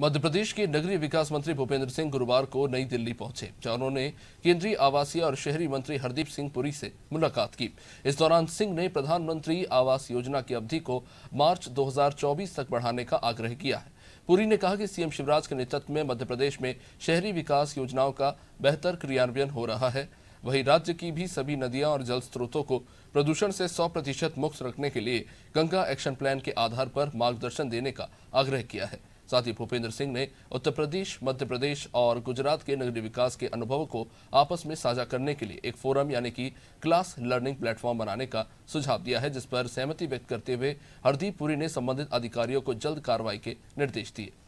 मध्य प्रदेश के नगरीय विकास मंत्री भूपेंद्र सिंह गुरुवार को नई दिल्ली पहुंचे जहां उन्होंने केंद्रीय आवासीय और शहरी मंत्री हरदीप सिंह पुरी से मुलाकात की इस दौरान सिंह ने प्रधानमंत्री आवास योजना की अवधि को मार्च 2024 तक बढ़ाने का आग्रह किया है पुरी ने कहा कि सीएम शिवराज के नेतृत्व में मध्य प्रदेश में शहरी विकास योजनाओं का बेहतर क्रियान्वयन हो रहा है वहीं राज्य की भी सभी नदियां और जल स्रोतों को प्रदूषण से 100 प्रतिशत मुक्त रखने के लिए गंगा एक्शन प्लान के आधार पर मार्गदर्शन देने का आग्रह किया है साथ ही भूपेंद्र सिंह ने उत्तर प्रदेश मध्य प्रदेश और गुजरात के नगरीय विकास के अनुभवों को आपस में साझा करने के लिए एक फोरम यानी कि क्लास लर्निंग प्लेटफॉर्म बनाने का सुझाव दिया है जिस पर सहमति व्यक्त करते हुए हरदीप पुरी ने संबंधित अधिकारियों को जल्द कार्रवाई के निर्देश दिए